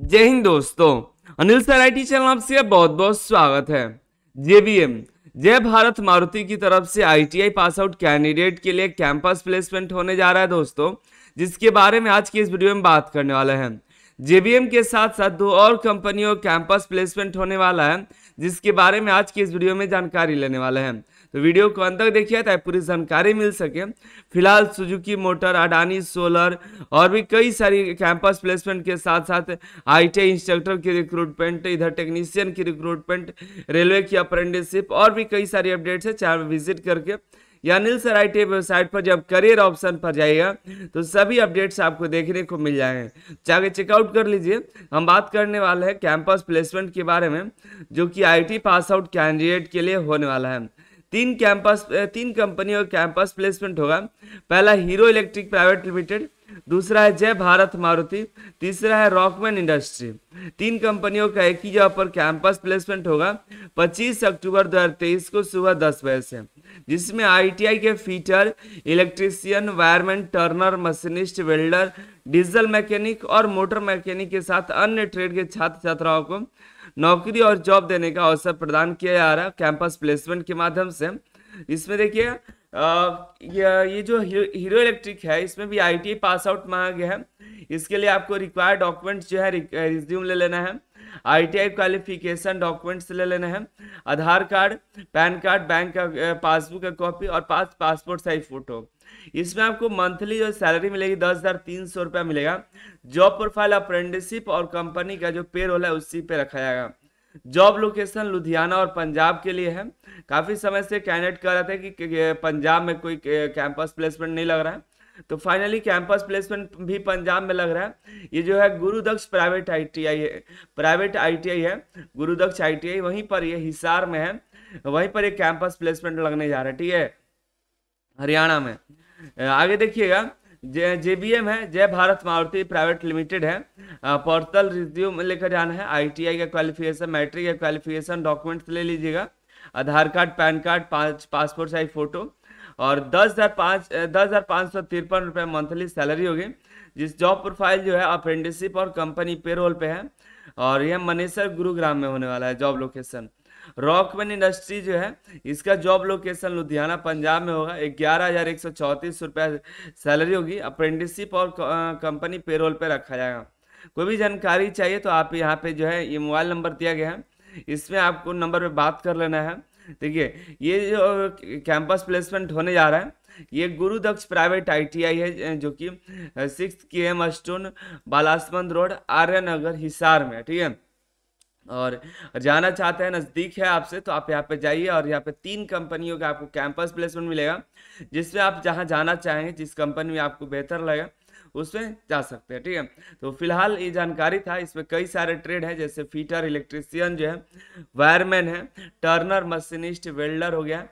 जय हिंद दोस्तों अनिल सर आई चैनल आपसे बहुत बहुत स्वागत है जेबीएम जय भारत मारुति की तरफ से आईटीआई पास आउट कैंडिडेट के लिए कैंपस प्लेसमेंट होने जा रहा है दोस्तों जिसके बारे में आज की इस वीडियो में बात करने वाले हैं जेबीएम के साथ साथ दो और कंपनियों कैंपस प्लेसमेंट होने वाला है जिसके बारे में आज की इस वीडियो में जानकारी लेने वाले हैं तो वीडियो को अंत तक देखिए ताकि पूरी जानकारी मिल सके फिलहाल सुजुकी मोटर अडानी सोलर और भी कई सारी कैंपस प्लेसमेंट के साथ साथ आई इंस्ट्रक्टर की रिक्रूटमेंट इधर टेक्नीशियन की रिक्रूटमेंट रेलवे की अप्रेंटिसशिप और भी कई सारी अपडेट्स है चाहे विजिट करके या अनिल सर आई वेबसाइट पर जब करियर ऑप्शन पर जाइएगा तो सभी अपडेट्स आपको देखने को मिल जाएंगे जाके तो चेकआउट कर लीजिए हम बात करने वाले हैं कैंपस प्लेसमेंट के बारे में जो कि आईटी पास आउट कैंडिडेट के लिए होने वाला है तीन कैंपस तीन कंपनी और कैंपस प्लेसमेंट होगा पहला हीरो इलेक्ट्रिक प्राइवेट लिमिटेड दूसरा है जय भारत मारुति तीसरा है रॉकमैन इंडस्ट्री तीन कंपनियों का एक ही जगह पर कैंपस प्लेसमेंट होगा 25 अक्टूबर 2023 को सुबह 10 बजे से जिसमें आईटीआई के fitter electrician wireman turner machinist welder diesel mechanic और मोटर मैकेनिक के साथ अन्य ट्रेड के छात्र छात्राओं को नौकरी और जॉब देने का अवसर प्रदान किया जा रहा है कैंपस प्लेसमेंट के माध्यम से इसमें देखिए ये जो हीरो इलेक्ट्रिक है इसमें भी आई पास आउट मांगा गया है इसके लिए आपको रिक्वायर्ड डॉक्यूमेंट्स जो है रिज्यूम ले लेना है आईटीआई क्वालिफिकेशन डॉक्यूमेंट्स ले लेना है Aadhaar card PAN card bank का पासबुक का कॉपी और पास पासपोर्ट साइज फोटो इसमें आपको मंथली जो सैलरी मिलेगी दस हज़ार तीन सौ रुपया मिलेगा जॉब प्रोफाइल अप्रेंटिसिप और कंपनी का जो पे रोल है उसी पे रखा जाएगा जॉब लोकेशन लुधियाना और पंजाब के लिए है काफ़ी समय से कैंडिडेट कह रहे थे कि पंजाब में कोई कैंपस प्लेसमेंट नहीं लग रहा है तो फाइनली कैंपस प्लेसमेंट भी पंजाब में लग रहा है ये जो है गुरुदक्ष प्राइवेट आईटीआई है प्राइवेट आईटीआई है गुरुदक्ष आईटीआई वहीं पर ये हिसार में है वहीं पर ये कैंपस प्लेसमेंट लगने जा रहा है ठीक है हरियाणा में आगे देखिएगा जे जेबीएम है जय भारत मारुति प्राइवेट लिमिटेड है पोर्टल रिज्यूम लेकर जाना है आईटीआई का क्वालिफिकेशन मैट्रिक का क्वालिफिकेशन डॉक्यूमेंट्स ले लीजिएगा आधार कार्ड पैन कार्ड पाँच पासपोर्ट साइज फोटो और दस हज़ार पाँच दस हज़ार पाँच सौ तिरपन रुपये मंथली सैलरी होगी जिस जॉब प्रोफाइल जो है अप्रेंटिसिप और कंपनी पेरोल पे है और यह मनेसर गुरुग्राम में होने वाला है जॉब लोकेशन रॉकमैन इंडस्ट्री जो है इसका जॉब लोकेशन लुधियाना पंजाब में होगा ग्यारह हज़ार एक सौ चौंतीस रुपया सैलरी होगी अप्रेंटिसशिप और कंपनी पेरोल पे रखा जाएगा कोई भी जानकारी चाहिए तो आप यहाँ पे जो है ये मोबाइल नंबर दिया गया है इसमें आपको नंबर पर बात कर लेना है देखिए ये जो कैंपस प्लेसमेंट होने जा रहा है ये गुरुदक्ष प्राइवेट आईटीआई है जो कि six K M stone Balasamand road Aryanagar Hisar में ठीक है और जाना चाहते हैं नज़दीक है आपसे तो आप यहाँ पे जाइए और यहाँ पे तीन कंपनियों का आपको कैंपस प्लेसमेंट मिलेगा जिसमें आप जहाँ जाना चाहेंगे जिस कंपनी में आपको बेहतर लगेगा उसमें जा सकते हैं ठीक है तो फिलहाल ये जानकारी था इसमें कई सारे ट्रेड हैं जैसे फीटर इलेक्ट्रिशियन जो है वायरमैन है टर्नर मशीनिस्ट वेल्डर हो गया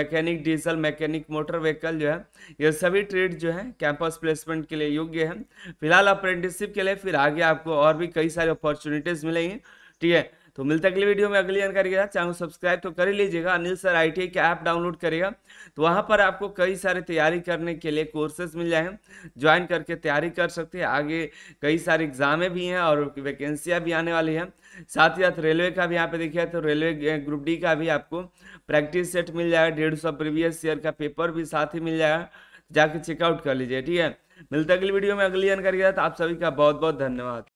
mechanic diesel mechanic motor vehicle जो है ये सभी ट्रेड जो है कैंपस प्लेसमेंट के लिए योग्य है फिलहाल अप्रेंटिसशिप के लिए फिर आगे आपको और भी कई सारी अपॉर्चुनिटीज़ मिलेंगी ठीक है तो मिलते अगली वीडियो में अगली जानकारी के साथ चैनल सब्सक्राइब तो कर ही लीजिएगा अनिल सर आई टी का ऐप डाउनलोड करेगा तो वहाँ पर आपको कई सारे तैयारी करने के लिए कोर्सेज मिल जाए ज्वाइन करके तैयारी कर सकते हैं आगे कई सारे एग्जामें भी हैं और वैकेंसियाँ भी आने वाली हैं साथ ही साथ रेलवे का भी यहाँ पे देखिए तो रेलवे ग्रुप डी का भी आपको प्रैक्टिस सेट मिल जाएगा डेढ़ सौ प्रीवियस ईयर का पेपर भी साथ ही मिल जाएगा जाके चेकआउट कर लीजिए ठीक है मिलते अगली वीडियो में अगली जानकारी के साथ आप सभी का बहुत बहुत धन्यवाद